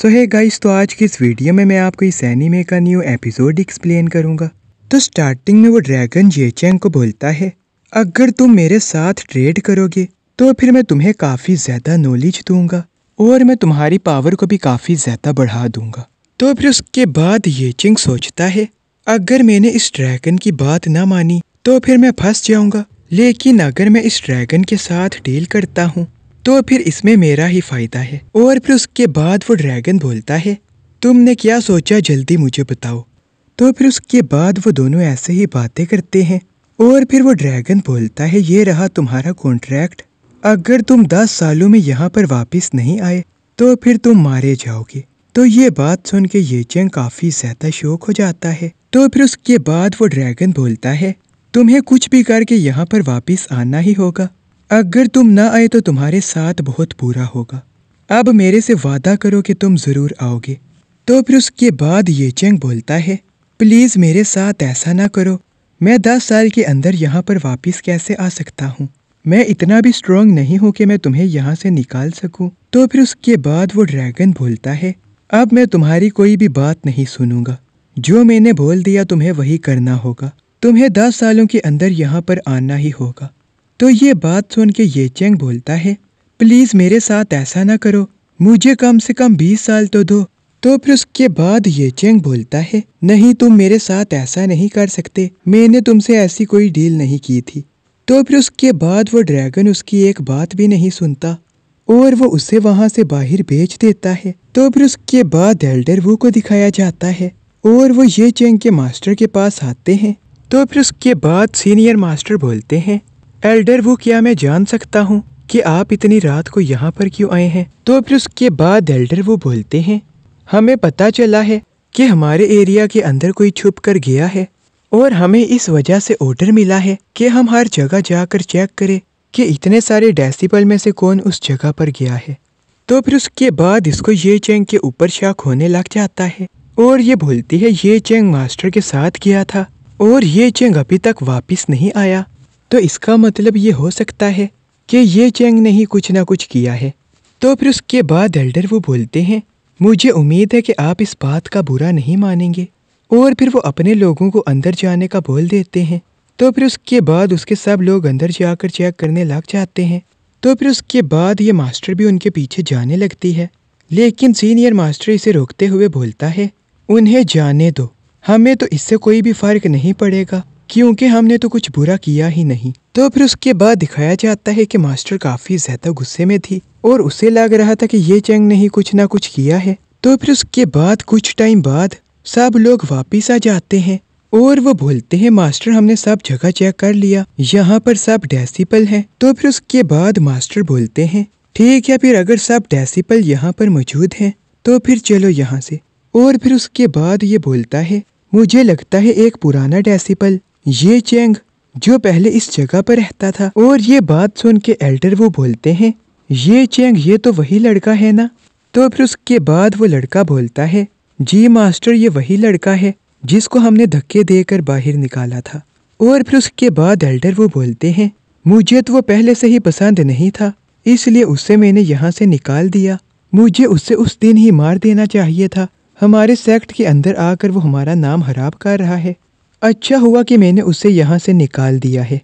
सो है गाइस तो आज की इस वीडियो में मैं आपको इस एनीमे का न्यू एपिसोड एक्सप्लेन करूंगा तो स्टार्टिंग में वो ड्रैगन जेचेंग को बोलता है अगर तुम मेरे साथ ट्रेड करोगे तो फिर मैं तुम्हें काफ़ी ज़्यादा नॉलेज दूंगा और मैं तुम्हारी पावर को भी काफ़ी ज़्यादा बढ़ा दूंगा तो फिर उसके बाद ये चिंग सोचता है अगर मैंने इस ड्रैगन की बात ना मानी तो फिर मैं फंस जाऊंगा लेकिन अगर मैं इस ड्रैगन के साथ डील करता हूँ तो फिर इसमें मेरा ही फायदा है और फिर उसके बाद वो ड्रैगन बोलता है तुमने क्या सोचा जल्दी मुझे बताओ तो फिर उसके बाद वो दोनों ऐसे ही बातें करते हैं और फिर वो ड्रैगन बोलता है ये रहा तुम्हारा कॉन्ट्रैक्ट अगर तुम दस सालों में यहाँ पर वापस नहीं आए तो फिर तुम मारे जाओगे तो ये बात सुन के ये चंग काफ़ी ज़्यादा शौक हो जाता है तो फिर उसके बाद वो ड्रैगन बोलता है तुम्हें कुछ भी करके यहाँ पर वापस आना ही होगा अगर तुम ना आए तो तुम्हारे साथ बहुत बुरा होगा अब मेरे से वादा करो कि तुम ज़रूर आओगे तो फिर उसके बाद ये चेंग बोलता है प्लीज़ मेरे साथ ऐसा ना करो मैं दस साल के अंदर यहाँ पर वापस कैसे आ सकता हूँ मैं इतना भी स्ट्रॉन्ग नहीं हूँ कि मैं तुम्हें यहाँ से निकाल सकूँ तो फिर उसके बाद वो ड्रैगन बोलता है अब मैं तुम्हारी कोई भी बात नहीं सुनूंगा जो मैंने बोल दिया तुम्हें वही करना होगा तुम्हें दस सालों के अंदर यहाँ पर आना ही होगा तो ये बात सुन के ये चेंग बोलता है प्लीज मेरे साथ ऐसा ना करो मुझे कम से कम बीस साल तो दो तो फिर उसके बाद ये चेंग बोलता है नहीं तुम मेरे साथ ऐसा नहीं कर सकते मैंने तुमसे ऐसी कोई डील नहीं की थी तो फिर उसके बाद वो ड्रैगन उसकी एक बात भी नहीं सुनता और वो उसे वहां से बाहर भेज देता है तो फिर उसके बाद एल्डर वो को दिखाया जाता है और वो ये चेंग के मास्टर के पास आते हैं तो फिर उसके बाद सीनियर मास्टर बोलते हैं एल्डर वो क्या मैं जान सकता हूँ कि आप इतनी रात को यहाँ पर क्यों आए हैं तो फिर उसके बाद एल्डर वो बोलते हैं हमें पता चला है कि हमारे एरिया के अंदर कोई छुप कर गया है और हमें इस वजह से ऑर्डर मिला है कि हम हर जगह जाकर चेक करें कि इतने सारे डेसिपल में से कौन उस जगह पर गया है तो फिर उसके बाद इसको ये चेंग के ऊपर शक होने लग जाता है और ये बोलती है ये चेंग मास्टर के साथ गया था और ये चेंग अभी तक वापस नहीं आया तो इसका मतलब ये हो सकता है कि ये चेंग ने ही कुछ ना कुछ किया है तो फिर उसके बाद एल्डर वो बोलते हैं मुझे उम्मीद है कि आप इस बात का बुरा नहीं मानेंगे और फिर वो अपने लोगों को अंदर जाने का बोल देते हैं तो फिर उसके बाद उसके सब लोग अंदर जाकर चेक करने लग जाते हैं तो फिर उसके बाद ये मास्टर भी उनके पीछे जाने लगती है लेकिन सीनियर मास्टर इसे रोकते हुए बोलता है उन्हें जाने दो हमें तो इससे कोई भी फ़र्क नहीं पड़ेगा क्योंकि हमने तो कुछ बुरा किया ही नहीं तो फिर उसके बाद दिखाया जाता है कि मास्टर काफी ज्यादा गुस्से में थी और उसे लग रहा था कि ये चंग ने ही कुछ ना कुछ किया है तो फिर उसके बाद कुछ टाइम बाद सब लोग वापिस आ जाते हैं और वो बोलते हैं मास्टर हमने सब जगह चेक कर लिया यहाँ पर सब डेसीपल है तो फिर उसके बाद मास्टर बोलते हैं ठीक है फिर अगर सब डेसीपल यहाँ पर मौजूद हैं तो फिर चलो यहाँ से और फिर उसके बाद ये बोलता है मुझे लगता है एक पुराना डेसीपल ये चेंग जो पहले इस जगह पर रहता था और ये बात सुन के एल्डर वो बोलते हैं ये चेंग ये तो वही लड़का है ना तो फिर उसके बाद वो लड़का बोलता है जी मास्टर ये वही लड़का है जिसको हमने धक्के देकर बाहर निकाला था और फिर उसके बाद एल्डर वो बोलते हैं मुझे तो वो पहले से ही पसंद नहीं था इसलिए उसे मैंने यहाँ से निकाल दिया मुझे उसे उस दिन ही मार देना चाहिए था हमारे सेक्ट के अंदर आकर वो हमारा नाम खराब कर रहा है अच्छा हुआ कि मैंने उसे यहाँ से निकाल दिया है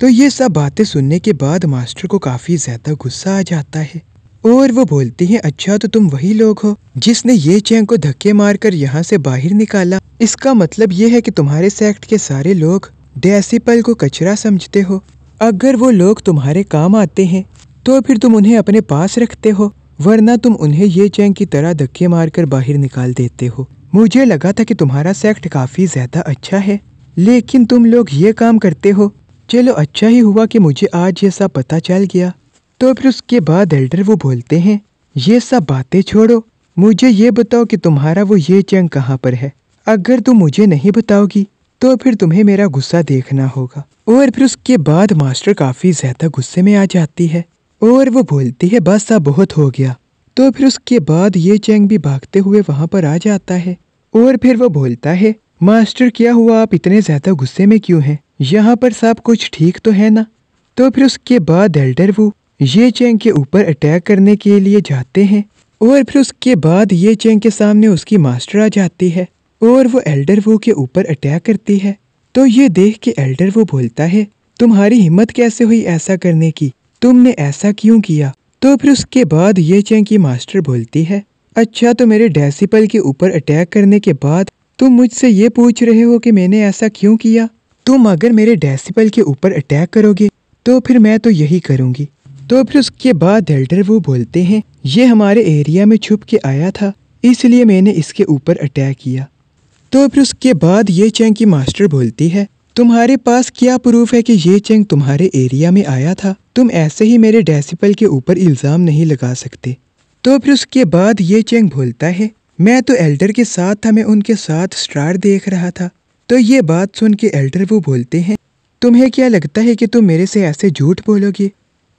तो ये सब बातें सुनने के बाद मास्टर को काफ़ी ज़्यादा गुस्सा आ जाता है और वो बोलते हैं अच्छा तो तुम वही लोग हो जिसने ये चैंग को धक्के मारकर यहाँ से बाहर निकाला इसका मतलब ये है कि तुम्हारे सेक्ट के सारे लोग डेसीपल को कचरा समझते हो अगर वो लोग तुम्हारे काम आते हैं तो फिर तुम उन्हें अपने पास रखते हो वरना तुम उन्हें ये चैंग की तरह धक्के मारकर बाहर निकाल देते हो मुझे लगा था कि तुम्हारा सेक्ट काफ़ी ज़्यादा अच्छा है लेकिन तुम लोग ये काम करते हो चलो अच्छा ही हुआ कि मुझे आज ये सब पता चल गया तो फिर उसके बाद एल्डर वो बोलते हैं ये सब बातें छोड़ो मुझे ये बताओ कि तुम्हारा वो ये चंग कहाँ पर है अगर तुम मुझे नहीं बताओगी तो फिर तुम्हें मेरा गुस्सा देखना होगा और फिर उसके बाद मास्टर काफ़ी ज़्यादा गुस्से में आ जाती है और वो बोलती है बस अब बहुत हो गया तो फिर उसके बाद ये चैंग भी भागते हुए वहाँ पर आ जाता है और फिर वो बोलता है मास्टर क्या हुआ आप इतने ज्यादा गुस्से में क्यों हैं यहाँ पर सब कुछ ठीक तो है ना तो फिर उसके बाद एल्डर वो ये चेंग के ऊपर अटैक करने के लिए जाते हैं और फिर उसके बाद ये चेंग के सामने उसकी मास्टर आ जाती है और वो एल्डर वो के ऊपर अटैक करती है तो ये देख के एल्डर वो बोलता है तुम्हारी हिम्मत कैसे हुई ऐसा करने की तुमने ऐसा क्यों किया तो फिर उसके बाद ये चेंग की मास्टर बोलती है अच्छा तो मेरे डेसिपल के ऊपर अटैक करने के बाद तुम मुझसे ये पूछ रहे हो कि मैंने ऐसा क्यों किया तुम अगर मेरे डेसिपल के ऊपर अटैक करोगे तो फिर मैं तो यही करूँगी तो फिर उसके बाद एल्डर वो बोलते हैं ये हमारे एरिया में छुप के आया था इसलिए मैंने इसके ऊपर अटैक किया तो फिर उसके बाद ये चेंग की मास्टर बोलती है तुम्हारे पास क्या प्रूफ है कि ये चेंग तुम्हारे एरिया में आया था तुम ऐसे ही मेरे डेसिपल के ऊपर इल्ज़ाम नहीं लगा सकते तो फिर उसके बाद ये चेंग भूलता है मैं तो एल्डर के साथ था मैं उनके साथ स्टार देख रहा था तो ये बात सुन के एल्डर वो बोलते हैं तुम्हें क्या लगता है कि तुम मेरे से ऐसे झूठ बोलोगे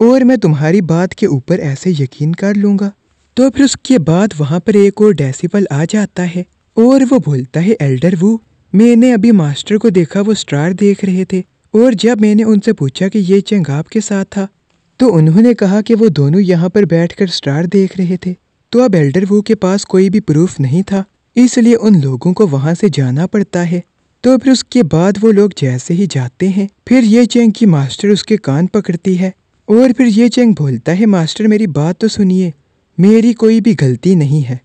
और मैं तुम्हारी बात के ऊपर ऐसे यकीन कर लूँगा तो फिर उसके बाद वहाँ पर एक और डेसिपल आ जाता है और वो बोलता है एल्डर वो मैंने अभी मास्टर को देखा वो स्टार देख रहे थे और जब मैंने उनसे पूछा कि ये चेंग आपके साथ था तो उन्होंने कहा कि वो दोनों यहाँ पर बैठकर स्टार देख रहे थे तो अब एल्डर वो के पास कोई भी प्रूफ नहीं था इसलिए उन लोगों को वहाँ से जाना पड़ता है तो फिर उसके बाद वो लोग जैसे ही जाते हैं फिर ये चेंग की मास्टर उसके कान पकड़ती है और फिर ये चेंग बोलता है मास्टर मेरी बात तो सुनिए मेरी कोई भी गलती नहीं है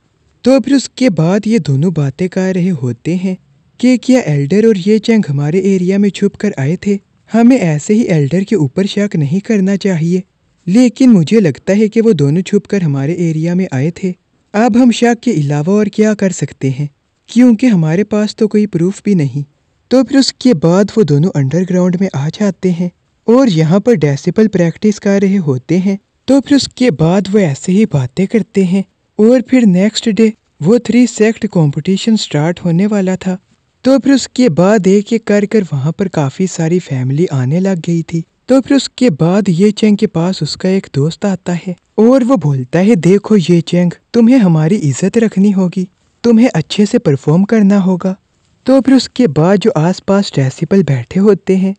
तो फिर उसके बाद ये दोनों बातें कर रहे होते हैं कि क्या एल्डर और ये चेंग हमारे एरिया में छुप कर आए थे हमें ऐसे ही एल्डर के ऊपर शक नहीं करना चाहिए लेकिन मुझे लगता है कि वो दोनों छुपकर हमारे एरिया में आए थे अब हम शक के अलावा और क्या कर सकते हैं क्योंकि हमारे पास तो कोई प्रूफ भी नहीं तो फिर उसके बाद वो दोनों अंडरग्राउंड में आ जाते हैं और यहाँ पर डेसिपल प्रैक्टिस कर रहे होते हैं तो फिर उसके बाद वो ऐसे ही बातें करते हैं और फिर नेक्स्ट डे वो थ्री सेक्ट कंपटीशन स्टार्ट होने वाला था तो फिर उसके बाद एक एक कर कर वहाँ पर काफ़ी सारी फैमिली आने लग गई थी तो फिर उसके बाद ये चेंग के पास उसका एक दोस्त आता है और वो बोलता है देखो ये चेंग तुम्हें हमारी इज्जत रखनी होगी तुम्हें अच्छे से परफॉर्म करना होगा तो फिर उसके बाद जो आसपास ट्रेसिपल बैठे होते हैं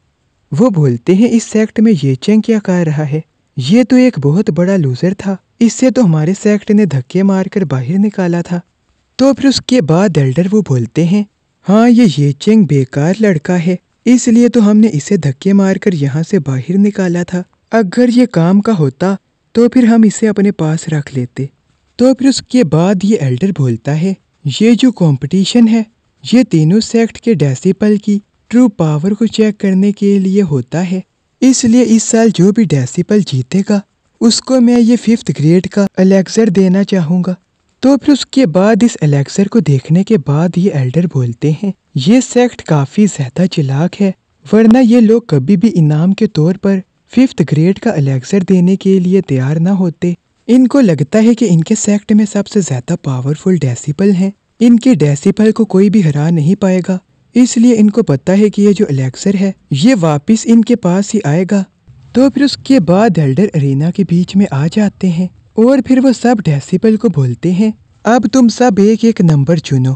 वो बोलते हैं इस सेक्ट में ये चेंग क्या कर रहा है ये तो एक बहुत बड़ा लूजर था इससे तो हमारे सेक्ट ने धक्के मारकर बाहर निकाला था तो फिर उसके बाद एल्डर वो बोलते हैं हाँ ये चेंग बेकार लड़का है इसलिए तो हमने इसे धक्के मारकर यहाँ से बाहर निकाला था अगर ये काम का होता तो फिर हम इसे अपने पास रख लेते तो फिर उसके बाद ये एल्डर बोलता है ये जो कंपटीशन है ये तीनों सेक्ट के डेसीपल की ट्रू पावर को चेक करने के लिए होता है इसलिए इस साल जो भी डेसीपल जीतेगा उसको मैं ये फिफ्थ ग्रेड का अलेक्सर देना चाहूँगा तो फिर उसके बाद इस एलेक्सर को देखने के बाद ये एल्डर बोलते हैं ये सेक्ट काफ़ी ज़्यादा चिलाक है वरना ये लोग कभी भी इनाम के तौर पर फिफ्थ ग्रेड का एलेक्सर देने के लिए तैयार ना होते इनको लगता है कि इनके सेक्ट में सबसे ज़्यादा पावरफुल डेसिपल हैं इनके डेसिपल को कोई भी हरा नहीं पाएगा इसलिए इनको पता है कि ये जो एलेक्सर है ये वापस इनके पास ही आएगा तो फिर उसके बाद एल्डर अरीना के बीच में आ जाते हैं और फिर वो सब डेसिबल को बोलते हैं अब तुम सब एक एक नंबर चुनो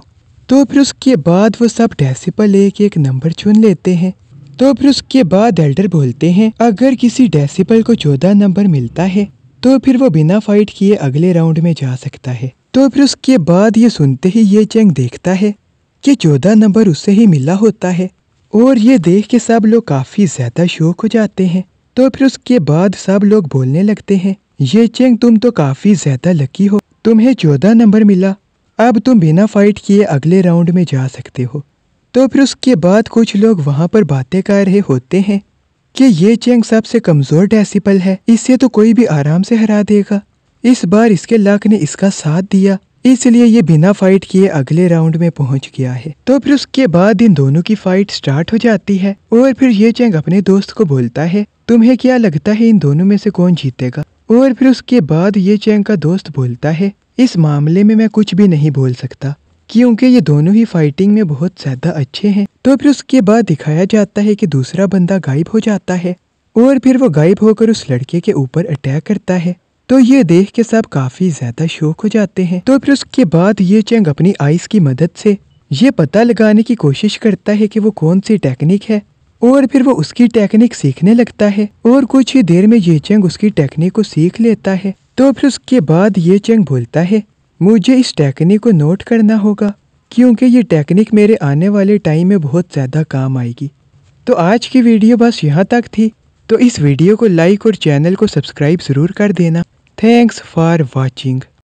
तो फिर उसके बाद वो सब डेसिबल एक एक नंबर चुन लेते हैं तो फिर उसके बाद एल्डर बोलते हैं अगर किसी डेसिबल को चौदह नंबर मिलता है तो फिर वो बिना फाइट किए अगले राउंड में जा सकता है तो फिर उसके बाद ये सुनते ही ये चेंग देखता है कि चौदह नंबर उसे ही मिला होता है और ये देख के सब लोग काफ़ी ज़्यादा शौक हो जाते हैं तो फिर उसके बाद सब लोग बोलने लगते हैं ये चेंग तुम तो काफ़ी ज़्यादा लकी हो तुम्हें चौदह नंबर मिला अब तुम बिना फाइट किए अगले राउंड में जा सकते हो तो फिर उसके बाद कुछ लोग वहाँ पर बातें कर रहे होते हैं कि ये चेंग सबसे कमज़ोर डेसिपल है इससे तो कोई भी आराम से हरा देगा इस बार इसके लक ने इसका साथ दिया इसलिए ये बिना फाइट किए अगले राउंड में पहुंच गया है तो फिर उसके बाद इन दोनों की फाइट स्टार्ट हो जाती है और फिर ये चेंग अपने दोस्त को बोलता है तुम्हें क्या लगता है इन दोनों में से कौन जीतेगा और फिर उसके बाद ये चैंग का दोस्त बोलता है इस मामले में मैं कुछ भी नहीं बोल सकता क्योंकि ये दोनों ही फाइटिंग में बहुत ज्यादा अच्छे हैं तो फिर उसके बाद दिखाया जाता है कि दूसरा बंदा गायब हो जाता है और फिर वो गायब होकर उस लड़के के ऊपर अटैक करता है तो ये देख के सब काफी ज्यादा शौक हो जाते हैं तो फिर उसके बाद ये चैंग अपनी आइस की मदद से ये पता लगाने की कोशिश करता है कि वो कौन सी टेक्निक है और फिर वो उसकी टेक्निक सीखने लगता है और कुछ ही देर में ये चेंग उसकी टेक्निक को सीख लेता है तो फिर उसके बाद ये चेंग बोलता है मुझे इस टेक्निक को नोट करना होगा क्योंकि ये टेक्निक मेरे आने वाले टाइम में बहुत ज़्यादा काम आएगी तो आज की वीडियो बस यहाँ तक थी तो इस वीडियो को लाइक और चैनल को सब्सक्राइब ज़रूर कर देना थैंक्स फॉर वॉचिंग